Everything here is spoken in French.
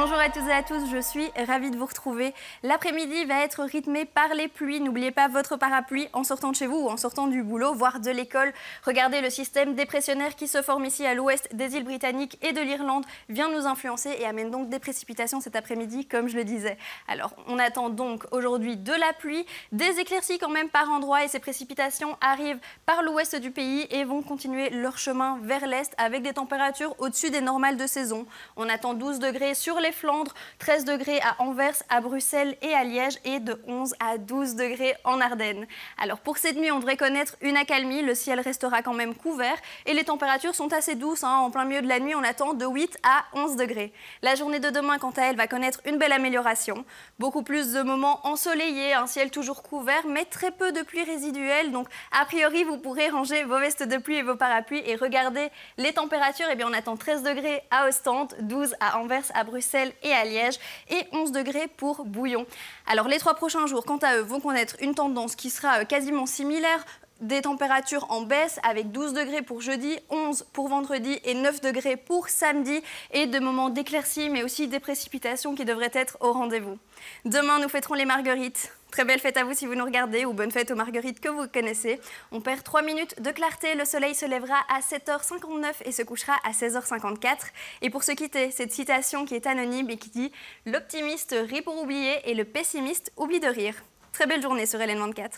Bonjour à toutes et à tous, je suis ravie de vous retrouver. L'après-midi va être rythmé par les pluies. N'oubliez pas votre parapluie en sortant de chez vous ou en sortant du boulot, voire de l'école. Regardez le système dépressionnaire qui se forme ici à l'ouest des îles britanniques et de l'Irlande vient nous influencer et amène donc des précipitations cet après-midi, comme je le disais. Alors, on attend donc aujourd'hui de la pluie, des éclaircies quand même par endroits et ces précipitations arrivent par l'ouest du pays et vont continuer leur chemin vers l'est avec des températures au-dessus des normales de saison. On attend 12 degrés sur les Flandre, Flandres, 13 degrés à Anvers, à Bruxelles et à Liège et de 11 à 12 degrés en Ardennes. Alors pour cette nuit, on devrait connaître une accalmie, le ciel restera quand même couvert et les températures sont assez douces. Hein. En plein milieu de la nuit, on attend de 8 à 11 degrés. La journée de demain, quant à elle, va connaître une belle amélioration. Beaucoup plus de moments ensoleillés, un ciel toujours couvert, mais très peu de pluie résiduelle. Donc a priori, vous pourrez ranger vos vestes de pluie et vos parapluies et regarder les températures. Et eh bien, on attend 13 degrés à Ostende, 12 à Anvers, à Bruxelles et à Liège et 11 degrés pour Bouillon. Alors les trois prochains jours, quant à eux, vont connaître une tendance qui sera euh, quasiment similaire des températures en baisse avec 12 degrés pour jeudi, 11 pour vendredi et 9 degrés pour samedi et de moments d'éclaircies mais aussi des précipitations qui devraient être au rendez-vous. Demain, nous fêterons les marguerites. Très belle fête à vous si vous nous regardez, ou bonne fête aux marguerites que vous connaissez. On perd 3 minutes de clarté, le soleil se lèvera à 7h59 et se couchera à 16h54. Et pour se quitter, cette citation qui est anonyme et qui dit « L'optimiste rit pour oublier et le pessimiste oublie de rire ». Très belle journée sur LN24.